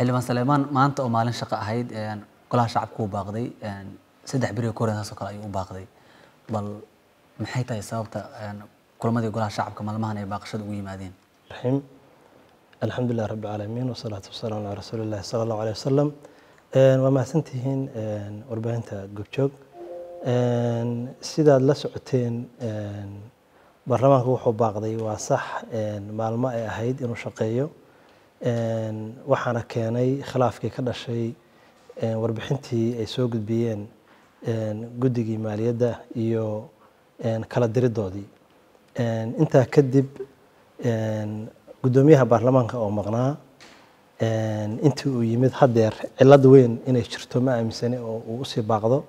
xildhibaan saleemaan maanta oo maalin shaqo ahayd golaha shacabku u baaqday saddex beri oo ka saas oo kale ayuu u baaqday bal maxay tahay sababta kulamadii golaha shacabka maalmahan ay baaqashada ugu yimaadeen raxiim alxamdu lilah rabbi alcaalamiin wasalaatu wasalaamu calaa rasuuli illahi sala allahu aleyh wasalam waa mahadsan tihiin warbaahinta goobjoog sidaad la socoteen baarlamaanku wuxuu baaqday waa sax maalmo ay ahayd inuu shaqeeyo waxaana keenay khilaafkii ka dhashay warbixintii ay soo gudbiyeen guddigii maaliyadda iyo kala diriddoodii intaa kadib guddoomiyaha baarlamaanka oo maqnaa intii uu yimid haddeer cillad weyn inay jirto ma aaminsani oo uu usii baaqdo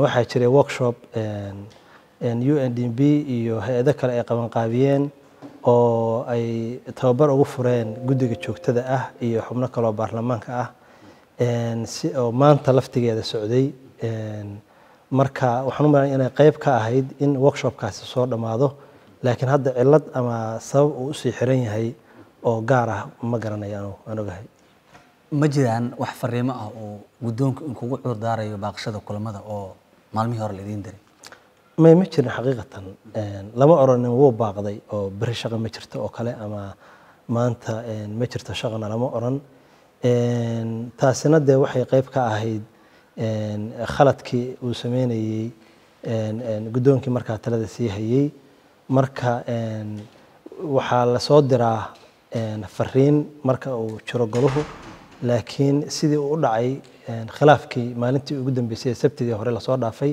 waxaa jiray workshop u n d b iyo hay-ado kale ay qabanqaabiyeen oo ay tababar ugu fureen guddiga joogtada ah iyo xubno kaloo baarlamaanka ah si oo maanta laftigeeda socday marka waxaan u malan inay qayb ka ahayd in workshopkaasi soo dhammaado laakiin hadda cillad ama sabab uu usii xiran yahay oo gaar ah ma garanayo aan ogahay ma jiraan wax fariimo ah oo guddoonku in kugu cuur daarayo baaqashada kulamada oo maalmihii hore laydin diray may ma jirin xaqiiqatan lama oranin wuu baaqday oo beri shaqa ma jirto oo kale ama maanta ma jirto shaqana lama oran taasina dee waxay qeyb ka ahayd khaladkii uu sameynayey guddoonkii markaa talada sii hayey marka waxaa lasoo diraa fariin marka uu jiro goluhu laakiin sidii uu u dhacay khilaafkii maalintii ugu dambeysay ee sabtidii hore lasoo dhaafay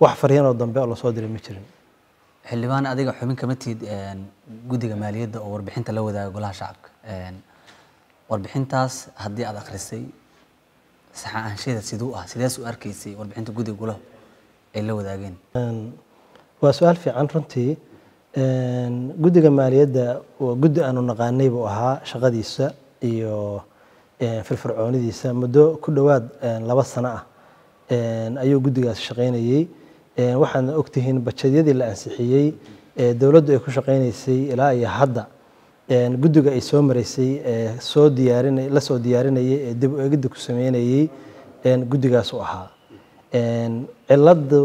wax faryanoo dambe oo lasoo diray ma jirin xildhibaan adiga xubin kama tihid guddiga maaliyadda oo warbixinta la wadaaga golaha shacabka warbixintaas haddii aada akhrisay saxaansheeda siduu ah sidees u arkaysay warbixinta guddiga golaha ay la wadaageen waa su-aal fiican runtii guddiga maaliyadda waa guddi aanu naqaanay buu ahaa shaqadiisa iyo firfircoonidiisa muddo ku dhowaad laba sano ah ayuu guddigaas shaqaynayey waxaadna ogtihiin bajedyadii la ansixiyey ee dowladdu ay ku shaqaynaysay ilaa iyo hadda guddiga ay soo maraysay soo diyaarinay la soo diyaarinayay ee dib u eegidda ku sameynayay guddigaas u ahaa ciladdu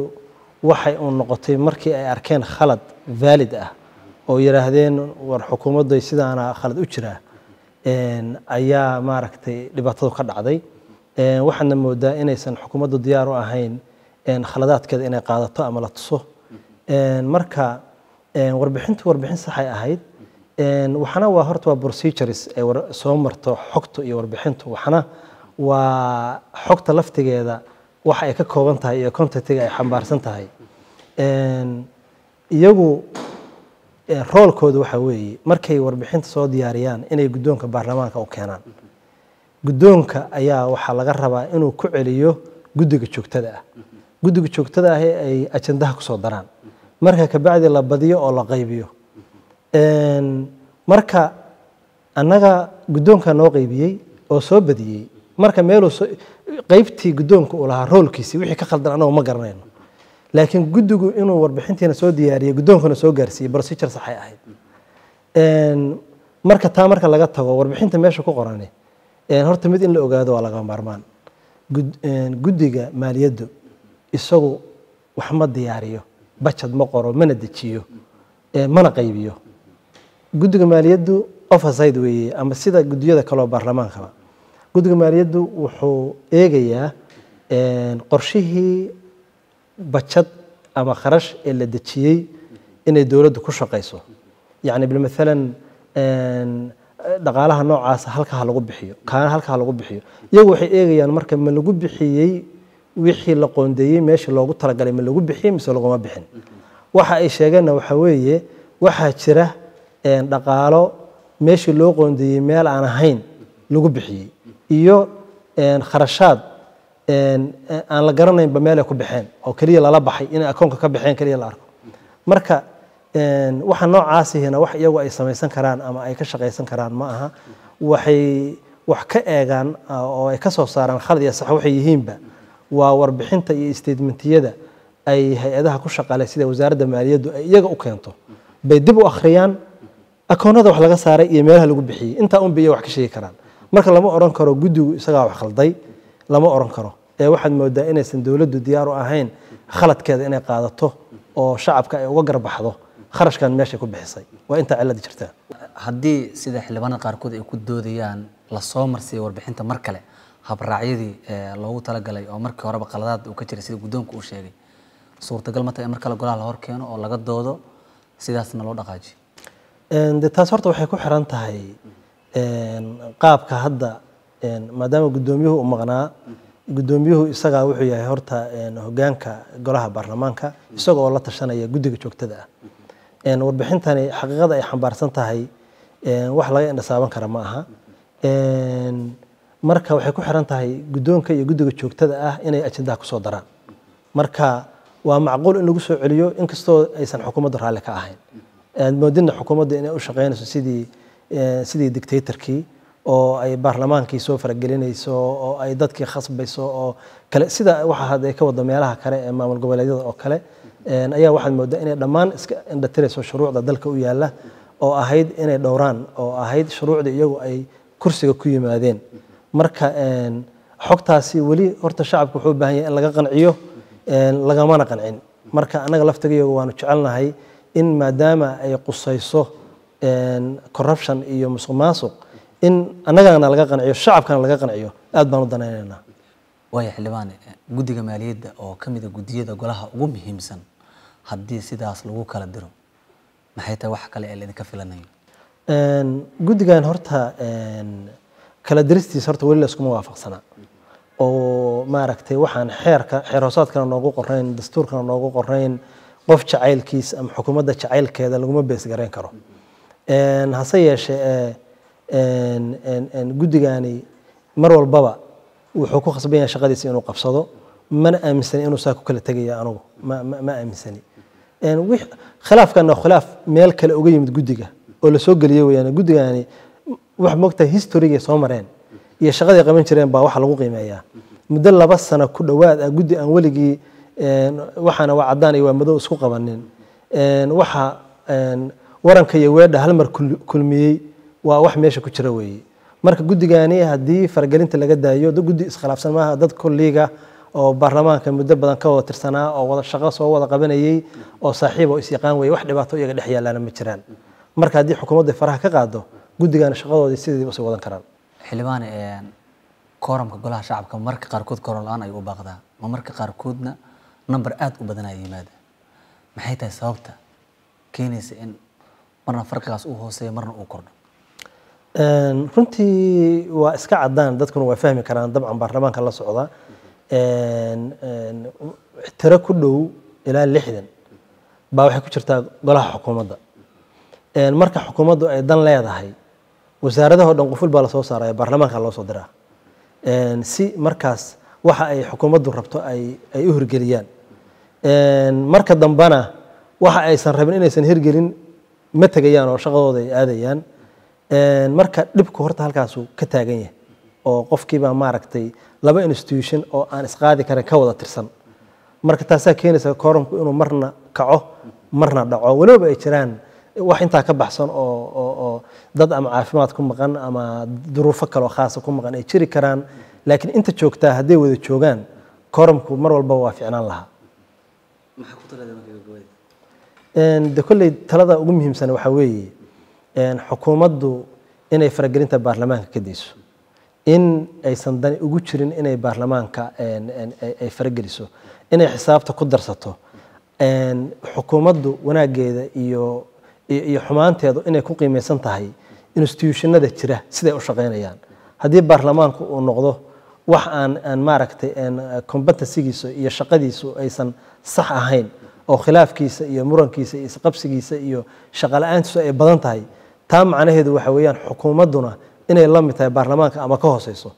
waxay uu noqotay markii ay arkeen khalad vaalid ah oo yidhaahdeen war xukuumadday sidaana khalad u jiraa ayaa maaragtay dhibaatadu ka dhacday waxaadna moodaa inaysan xukuumaddu diyaar u ahayn khaladaadkeeda inay qaadato ama la tuso marka warbixintu warbixin saxay ahayd waxana waa horta waa procedures ay soo marto xogta iyo warbixintu waxana waa xogta laftigeeda waxa ay ka kooban tahay iyo contactiga ay xambaarsan tahay iyagu roolkooda waxa weeye markay warbixinta soo diyaariyaan inay guddoonka baarlamaanka u keenaan guddoonka ayaa waxaa laga rabaa inuu ku celiyo guddiga joogtada ah guddiga joogtada ahi ay ajandaha kusoo daraan marka kabacdi la badiyo oo la qaybiyo marka annaga guddoonka noo qaybiyey oo soo badiyey marka meeluu qaybtii guddoonka uu lahaa roolkiisii wixii ka khaldan annagu ma garanayno laakiin guddigu inuu warbixintiina soo diyaariyey guddoonkana soo gaarsiiyey procedure saxay ahayd marka taa marka laga tago warbixinta meesha ku qorani horta mid in la ogaado waa laga maarmaan guddiga maaliyaddu isagu wax ma diyaariyo bajad ma qoro mana dejiyo mana qaybiyo guddiga maaliyaddu overside weeye ama sida guddiyada kaleo baarlamaankaba guddiga maaliyaddu wuxuu eegayaa qorshihii bajad ama kharash ee la dejiyey inay dowladdu ku shaqayso yacni bilmaalan dhaqaalaha noocaasa halkaha lagu bixiyo kaana halkaha lagu bixiyo iyagu waxay eegayaan marka ma lagu bixiyey wixii la qoondeeyey meesha loogu talagalay ma lagu bixiyey mise laguma bixin waxa ay sheegeenna waxaa weeye waxaa jira dhaqaalo meeshii loo qoondeeyey meel aan ahayn lagu bixiyey iyo kharashaad aan la garanaynba meel ku baxeen oo keliya lala baxay inay akoonka ka baxeen keliya la arko marka waxa noocaasihina wax iyagu ay samaysan karaan ama ay ka shaqaysan karaan ma aha waxay wax ka eegaan oo ay ka soo saaraan khalad iyo sax waxay yihiinba waa warbixinta iyo statementiyada ay hay-adaha ku shaqaalay sida wasaaradda maaliyaddu ay iyaga u keento bay dib u akhriyaan akoonada wax laga saaray iyo meelaha lagu bixiyey intaa unba iyaga wax ka sheegi karaan marka lama odhan karo guddigu isagaa wax khalday lama odhan karo ee waxaad moodaa inaysan dowladdu diyaar u ahayn khaladkeeda inay qaadato oo shacabka ay uga garbaxdo kharashkan meeshay ku bixisay waa intaa ciladi jirtaa haddii sida xildhibaanada qaarkood ay ku doodayaan lasoo marsiiyo warbixinta mar kale habraacyadii loogu talagalay oo markii horeba qaladaad uu ka jiray sida guddoonku uu sheegay suurtagal ma tahay in mar golaha la horkeeno oo laga doodo sidaasna loo dhaqaajiyo de taas horta waxay ku xiran tahay qaabka hadda maadaama guddoomiyuhu u maqnaa guddoomiyuhu isagaa wuxuu yahay horta hogaanka golaha baarlamaanka isagoo la tashanaya guddiga joogtada ah warbixintani xaqiiqada ay xambaarsan tahay wax laga indhasaaban kara ma aha marka waxay ku xiran tahay guddoonka iyo guddiga joogtada ah inay ajendaha kusoo daraan marka waa macquul in lagu soo celiyo inkastoo aysan xukuumadda raalli ka ahayn aad moodidna xukuumadda inay u shaqaynayso sidii sidii dictatorkii oo ay baarlamaankii soo faragelinayso oo ay dadkii khasbayso oo kale sida waxa hadda ka wada meelaha kale ee maamul goboleedyada oo kale ayaa waxaad mooddaa inay dhammaan iska indhatirayso shuruucda dalka u yaalla oo ahayd inay dhowraan oo ahayd shuruucda iyagu ay kursiga ku yimaadeen marka xogtaasi weli horta shacabka wuxuu baahan yahay in laga qanciyo lagamana qancin marka annaga laftigayagu waanu jecelnahay in maadaama ay qusayso corruption iyo musuq maasuq in annagana laga qanciyo shacabkana laga qanciyo aad baan u danaynaynaa waaya xildhibaane guddiga maaliyadda oo ka mid a ah guddiyada golaha ugu muhiimsan haddii sidaas lagu kala diro maxay tahay wax kale ee laydinka filanayo guddigan horta kala daristiis horta weli layskuma waafaqsanaa oo maaragtay waxaan xeerka xeer noogu qorayn dastuurkana noogu qorayn qof jacaylkiis ama xukuumadda jacaylkeeda laguma beesgarayn karo hase yeeshee guddigaani mar walbaba wuxuu ku khasban yahay shaqadiisa inuu qabsado mana aaminsani inuu saa ku kala tegaya anugu ma aaminsani khilaafkana khilaaf meel kale uga yimid guddiga oo la geliyey weyaan guddigaani wax mogtahay historiga soo mareen iyo shaqaday qaban jireen baa waxa lagu qiimeeyaa muddo laba sano ku dhowaad ah guddi aan weligii waxaana waa cadaan iyo waa madow isku qabanin waxa waranka iyo weedha hal mar kulmiyey waa wax meesha ku jira weeye marka guddigaani haddii faragelinta laga daayo guddi iskhilaafsan maaha dad kolliiga oo baarlamaanka muddo badan ka wada tirsanaa oo wada shaqo soo wada qabanayey oo saaxiib oo is weye wax dhibaato iyaga dhex yaallaana ma jiraan marka haddii xukuumadda faraha ka qaado guddigana shaqadoodii sideediiba usii wadan karaan xildhibaan eh, kooramka golaha shacabka marka qaarkood kooram la-aan ayuu u baaqdaa ma marka qaarkoodna number aada u badanaya yimaada maxay tahay sababta keenaysa in marna farqigaas uu hooseeyo marna uu kordho runtii waa iska caddaan dadkuna waa fahmi karaan dabcan baarlamaanka la socda tiro ku dhow ilaa lixdan baa waxay ku jirtaa golaha xukuumadda marka xukuumaddu ay dan leedahay wasaaradaha o dhan quful baa lasoo saaraya baarlamaanka loo soo diraa si markaas waxa ay xukuumaddu rabto ay u hirgeliyaan marka dambana waxa aysan rabin inaysan hirgelin ma tegayaan oo shaqadooda ay aadayaan marka dhibku horta halkaasu ka taagan yahay oo qofkiibaa maaragtay laba institution oo aan isqaadi karin ka wada tirsan marka taasaa keenaysa koorumku inuu marna kaco marna dhaco weliba ay jiraan wax intaa ka baxsan oo dad ama caafimaad ku maqan ama duruufo kaleo khaasa ku maqan ay jiri karaan laakiin inta joogtaa hadday wada joogaan koramku mar walba waa ficnaan lahaa de kolley talada ugu muhiimsan waxaa weeye xukuumaddu inay faragelinta baarlamaanka ka dayso in aysan dani ugu jirin inay baarlamaanka ay farageliso inay xisaabta ku darsato xukuumaddu wanaageeda iyo iyo xumaanteedu inay ku qiimaysan tahay institutionada jira siday u shaqaynayaan haddii baarlamaanku uu noqdo wax aan aan maaragtay ah, combatansigiisu iyo shaqadiisu aysan sax ahayn oo khilaafkiisa iyo murankiisa iyo isqabsigiisa iyo shaqala-aantiisu ay badan tahay taa macnaheedu waxa weeyaan xukuumadduna inay la mid tahay baarlamaanka ama ka hooseyso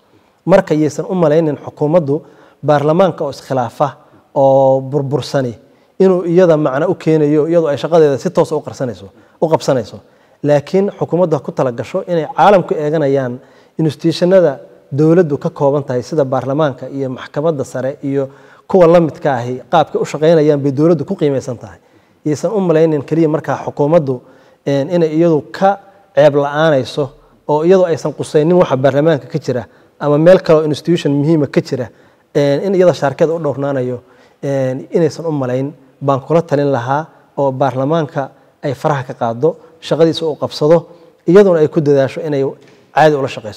marka yaysan u malaynin xukuumaddu baarlamaanka oo iskhilaafa oo burbursani inuu iyada macno u keenayo iyadu ay shaqadeeda si toosa ah u qabsanayso laakiin xukuumadda ku talagasho inay caalamku eeganayaan institutionada dowladdu ka kooban tahay sida baarlamaanka iyo maxkamadda sare iyo kuwa la midka ahi qaabka u shaqaynayaan bay dowladdu ku qiimaysan tahay yaysan u malaynin keliya markaa xukuumaddu inay iyadu ka ceeb la-aanayso oo iyadu aysan qusaynin waxa baarlamaanka ka jira ama meel kaleo institution muhiima ka jira in iyada shaarkeeda u dhowrnaanayo inaysan u malayn baan kula talin lahaa oo baarlamaanka ay faraha ka qaado shaqadiisa u qabsado iyaduna ay ku dadaasho inay caadi ula shaqayso